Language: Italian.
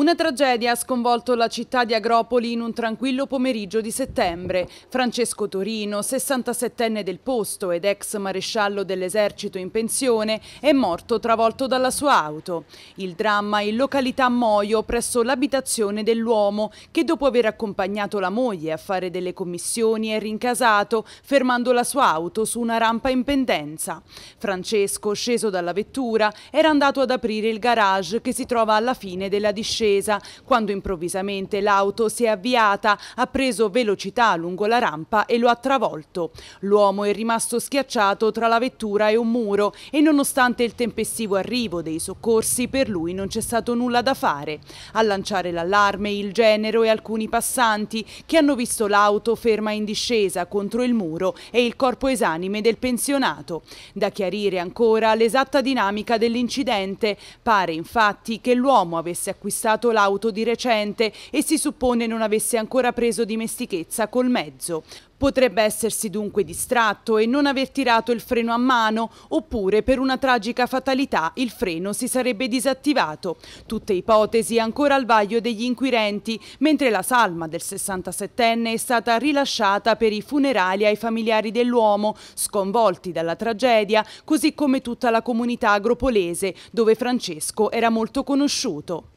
Una tragedia ha sconvolto la città di Agropoli in un tranquillo pomeriggio di settembre. Francesco Torino, 67enne del posto ed ex maresciallo dell'esercito in pensione, è morto travolto dalla sua auto. Il dramma in località Moio presso l'abitazione dell'uomo che dopo aver accompagnato la moglie a fare delle commissioni è rincasato fermando la sua auto su una rampa in pendenza. Francesco, sceso dalla vettura, era andato ad aprire il garage che si trova alla fine della discesa discesa quando improvvisamente l'auto si è avviata, ha preso velocità lungo la rampa e lo ha travolto. L'uomo è rimasto schiacciato tra la vettura e un muro e nonostante il tempestivo arrivo dei soccorsi per lui non c'è stato nulla da fare. A lanciare l'allarme il genero e alcuni passanti che hanno visto l'auto ferma in discesa contro il muro e il corpo esanime del pensionato. Da chiarire ancora l'esatta dinamica dell'incidente. Pare infatti che l'uomo avesse acquistato noleggiato l'auto di recente e si suppone non avesse ancora preso dimestichezza col mezzo. Potrebbe essersi dunque distratto e non aver tirato il freno a mano oppure per una tragica fatalità il freno si sarebbe disattivato. Tutte ipotesi ancora al vaglio degli inquirenti, mentre la salma del 67enne è stata rilasciata per i funerali ai familiari dell'uomo, sconvolti dalla tragedia, così come tutta la comunità agropolese, dove Francesco era molto conosciuto.